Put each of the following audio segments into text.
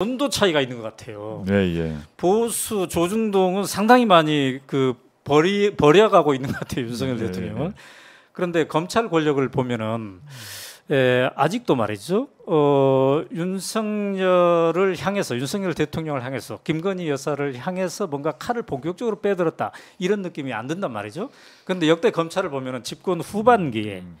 온도 차이가 있는 것 같아요. 예, 예. 보수 조중동은 상당히 많이 그 버리 버려가고 있는 것 같아요 윤석열 예, 대통령은. 그런데 검찰 권력을 보면은 에, 예, 아직도 말이죠. 어, 윤석열을 향해서 윤석열 대통령을 향해서 김건희 여사를 향해서 뭔가 칼을 본격적으로 빼들었다 이런 느낌이 안 든단 말이죠. 그런데 역대 검찰을 보면은 집권 후반기에. 음.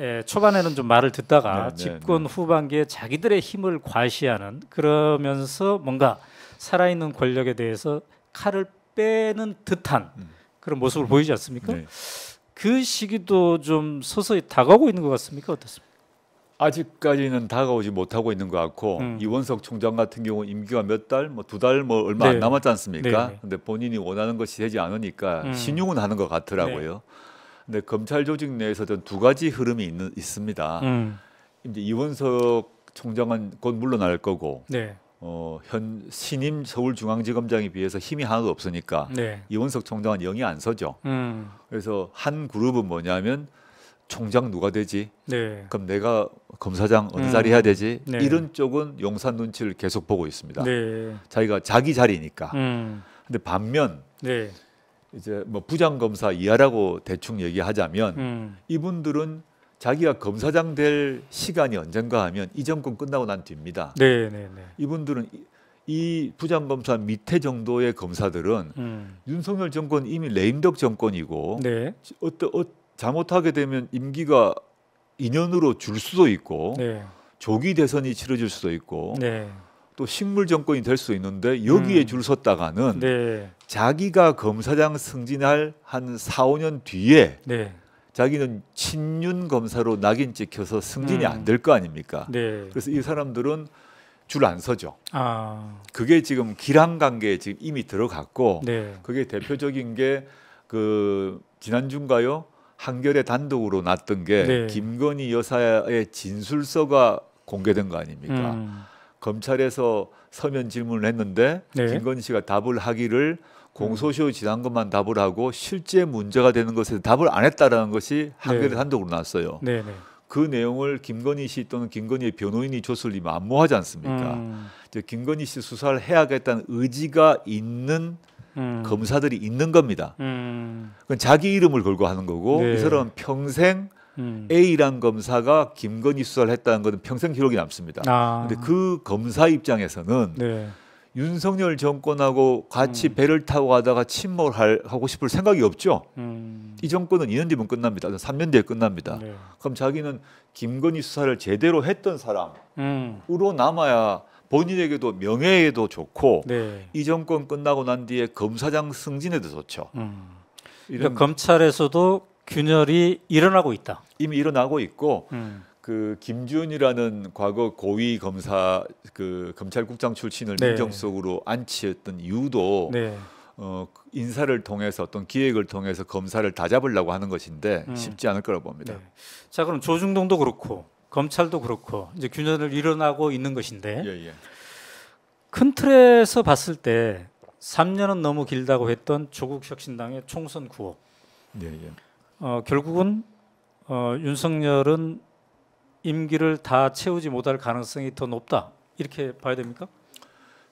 예, 초반에는 좀 말을 듣다가 네, 네 집권 네, 네. 후반기에 자기들의 힘을 과시하는 그러면서 뭔가 살아있는 권력에 대해서 칼을 빼는 듯한 음. 그런 모습을 보이지 않습니까? 네. 그 시기도 좀 서서히 다가오고 있는 것 같습니까? 어떻습니까? 아직까지는 다가오지 못하고 있는 것 같고 음. 이원석 총장 같은 경우 임기가 몇 달, 뭐 두 달, 뭐 얼마 안 네. 남았지 않습니까? 근데 본인이 원하는 것이 되지 않으니까 음. 신용은 하는 것 같더라고요. 근데 네, 검찰 조직 내에서도 두 가지 흐름이 있는, 있습니다. 음. 이제 이원석 총장은 곧 물러날 거고 네. 어, 현 신임 서울중앙지검장에 비해서 힘이 하나도 없으니까 네. 이원석 총장은 영이 안 서죠. 음. 그래서 한 그룹은 뭐냐면 총장 누가 되지? 네. 그럼 내가 검사장 어느 음. 자리 해야 음. 되지? 네. 이런 쪽은 용산 눈치를 계속 보고 있습니다. 네. 자기가 자기 자리니까. 음. 근데 반면 네. 이제 뭐 부장 검사 이하라고 대충 얘기하자면 음. 이분들은 자기가 검사장 될 시간이 언젠가 하면 이 정권 끝나고 난 뒤입니다. 네, 네, 네. 이분들은 이, 부장 검사 밑에 정도의 검사들은 음. 윤석열 정권 이미 레임덕 정권이고 네. 어떠 어, 잘못하게 되면 임기가 2년으로 줄 수도 있고 네. 조기 대선이 치러질 수도 있고 네. 또 식물 정권이 될 수 있는데 여기에 음. 줄 섰다가는 네. 자기가 검사장 승진할 한 4, 5년 뒤에 네. 자기는 친윤 검사로 낙인 찍혀서 승진이 음. 안될 거 아닙니까? 네. 그래서 이 사람들은 줄 안 서죠. 아. 그게 지금 기량 관계에 지금 이미 들어갔고 네. 그게 대표적인 게 그 지난주인가요? 한결에 단독으로 났던 게 네. 김건희 여사의 진술서가 공개된 거 아닙니까? 음. 검찰에서 서면 질문을 했는데 네. 김건희 씨가 답을 하기를 음. 공소시효 지난 것만 답을 하고 실제 문제가 되는 것에 답을 안 했다라는 것이 네. 한겨레 네. 단독으로 나왔어요. 네, 네. 그 내용을 김건희 씨 또는 김건희의 변호인이 줬을 리 만무하지 않습니까? 음. 김건희 씨 수사를 해야겠다는 의지가 있는 음. 검사들이 있는 겁니다. 음. 그건 자기 이름을 걸고 하는 거고 네. 이 사람은 평생 음. A란 검사가 김건희 수사를 했다는 것은 평생 기록이 남습니다. 그런데 아. 그 검사 입장에서는 네. 윤석열 정권하고 같이 음. 배를 타고 가다가 침몰할 하고 싶을 생각이 없죠. 음. 이 정권은 2년 뒤면 끝납니다. 3년 뒤에 끝납니다. 네. 그럼 자기는 김건희 수사를 제대로 했던 사람으로 음. 남아야 본인에게도 명예에도 좋고 네. 이 정권 끝나고 난 뒤에 검사장 승진에도 좋죠. 음. 그러니까 검찰에서도 균열이 일어나고 있다. 이미 일어나고 있고 음. 그 김준이라는 과거 고위 검사 그 검찰국장 출신을 네. 민정수석으로 안치했던 이유도 네. 어, 인사를 통해서 어떤 기획을 통해서 검사를 다 잡으려고 하는 것인데 음. 쉽지 않을 거라고 봅니다. 네. 자 그럼 조중동도 그렇고 검찰도 그렇고 이제 균열을 일어나고 있는 것인데 예, 예. 큰 틀에서 봤을 때 3년은 너무 길다고 했던 조국 혁신당의 총선 구호. 예, 예. 어, 결국은 어, 윤석열은 임기를 다 채우지 못할 가능성이 더 높다 이렇게 봐야 됩니까?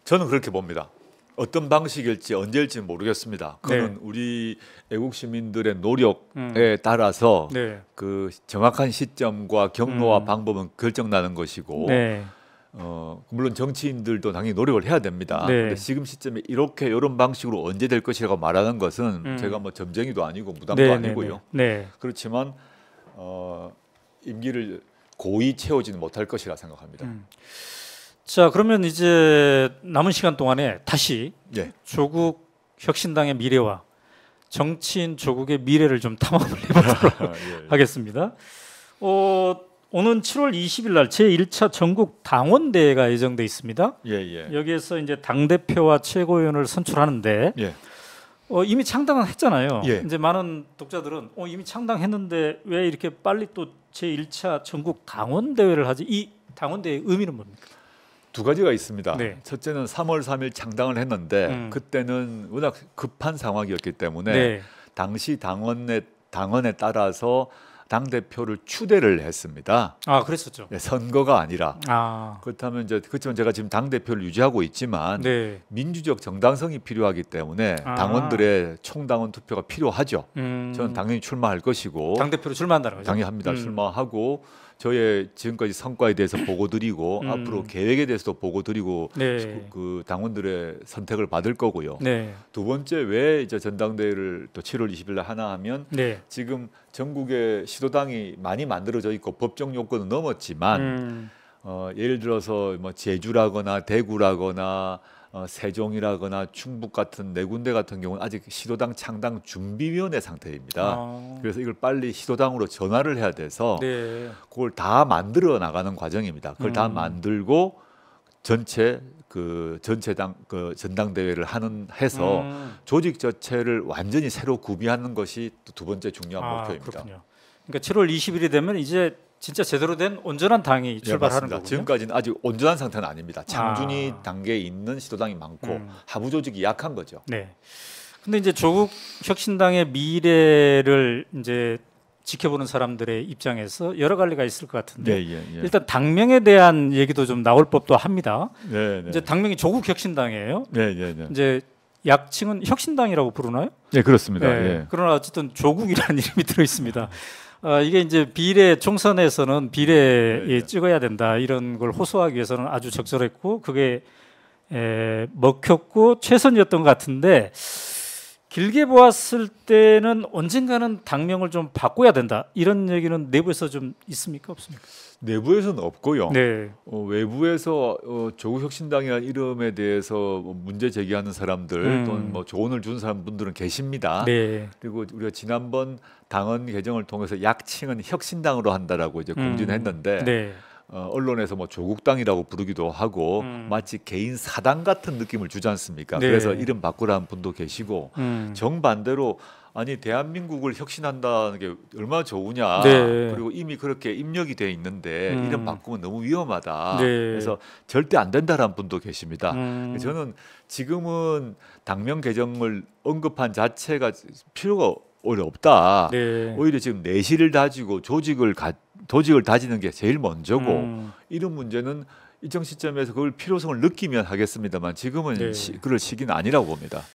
저는 그렇게 봅니다. 어떤 방식일지 언제일지 모르겠습니다. 그건 네. 우리 애국 시민들의 노력에 음. 따라서 네. 그 정확한 시점과 경로와 음. 방법은 결정나는 것이고 네. 어, 물론 정치인들도 당연히 노력을 해야 됩니다. 네. 근데 지금 시점에 이렇게 이런 방식으로 언제 될 것이라고 말하는 것은 음. 제가 뭐 점쟁이도 아니고 무당도 네, 네 아니고요. 네. 네, 그렇지만 어, 임기를 고의 채우지는 못할 것이라 생각합니다. 음. 자 그러면 이제 남은 시간 동안에 다시 예. 조국 혁신당의 미래와 정치인 조국의 미래를 좀 탐험을 해보도록 예, 예. 하겠습니다. 어, 오는 7월 20일 날 제1차 전국 당원 대회가 예정돼 있습니다. 예, 예. 여기에서 이제 당 대표와 최고위원을 선출하는데 예. 어, 이미 창당은 했잖아요. 예. 이제 많은 독자들은 어, 이미 창당했는데 왜 이렇게 빨리 또 제1차 전국 당원 대회를 하지? 이 당원 대회의 미는 뭡니까? 두 가지가 있습니다. 네. 첫째는 3월 3일 창당을 했는데 음. 그때는 워낙 급한 상황이었기 때문에 네. 당시 당원의 당원에 따라서 당 대표를 추대를 했습니다. 아 그랬었죠. 네, 선거가 아니라 아. 그렇다면 이제 그렇지만 제가 지금 당 대표를 유지하고 있지만 네. 민주적 정당성이 필요하기 때문에 아. 당원들의 총당원 투표가 필요하죠. 음. 저는 당연히 출마할 것이고 당 대표로 출마한다는 거죠. 당연합니다. 음. 출마하고 저의 지금까지 성과에 대해서 보고 드리고 음. 앞으로 계획에 대해서도 보고 드리고 네. 그 당원들의 선택을 받을 거고요. 네. 두 번째 왜 이제 전당대회를 또 7월 20일 날 하나 하면 네. 지금 전국에 시도당이 많이 만들어져 있고 법정 요건은 넘었지만 음. 어, 예를 들어서 뭐 제주라거나 대구라거나 어, 세종이라거나 충북 같은 네 군데 같은 경우는 아직 시도당 창당 준비위원회 상태입니다. 아. 그래서 이걸 빨리 시도당으로 전환을 해야 돼서 네. 그걸 다 만들어 나가는 과정입니다. 그걸 음. 다 만들고 전체 그 전체당 그 전당대회를 하는 해서 음. 조직 자체를 완전히 새로 구비하는 것이 두 번째 중요한 아, 목표입니다. 그렇군요. 그러니까 7월 20일이 되면 이제 진짜 제대로 된 온전한 당이 예, 출발하는 네, 거군요. 지금까지는 아직 온전한 상태는 아닙니다. 장준이 아. 단계에 있는 시도당이 많고 음. 하부 조직이 약한 거죠. 네. 근데 이제 조국 혁신당의 미래를 이제 지켜보는 사람들의 입장에서 여러 갈래가 있을 것 같은데 네, 예, 예. 일단 당명에 대한 얘기도 좀 나올 법도 합니다. 네, 네, 이제 당명이 조국 혁신당이에요. 네, 네, 네. 이제 약칭은 혁신당이라고 부르나요? 예, 네, 그렇습니다. 그러나 어쨌든 조국이라는 이름이 들어 있습니다. 어, 이게 이제 비례 총선에서는 비례에 네, 네. 찍어야 된다 이런 걸 호소하기 위해서는 아주 적절했고 그게 에, 먹혔고 최선이었던 것 같은데 길게 보았을 때는 언젠가는 당명을 좀 바꿔야 된다 이런 얘기는 내부에서 좀 있습니까 없습니까? 내부에서는 없고요. 네. 어, 외부에서 어, 조국혁신당이라는 이름에 대해서 뭐 문제 제기하는 사람들 음. 또는 뭐 조언을 준 사람분들은 계십니다. 네. 그리고 우리가 지난번 당헌 개정을 통해서 약칭은 혁신당으로 한다라고 이제 공진했는데 음. 네. 어, 언론에서 뭐 조국당이라고 부르기도 하고 음. 마치 개인 사당 같은 느낌을 주지 않습니까? 네. 그래서 이름 바꾸라는 분도 계시고 음. 정반대로 아니 대한민국을 혁신한다는 게 얼마나 좋으냐 네. 그리고 이미 그렇게 입력이 돼 있는데 음. 이름 바꾸면 너무 위험하다 네. 그래서 절대 안 된다라는 분도 계십니다 음. 저는 지금은 당명 개정을 언급한 자체가 필요가 오히려 없다 네. 오히려 지금 내실을 다지고 조직을 갖 도직을 다지는 게 제일 먼저고 음. 이런 문제는 일정 시점에서 그걸 필요성을 느끼면 하겠습니다만 지금은 네. 시, 그럴 시기는 아니라고 봅니다.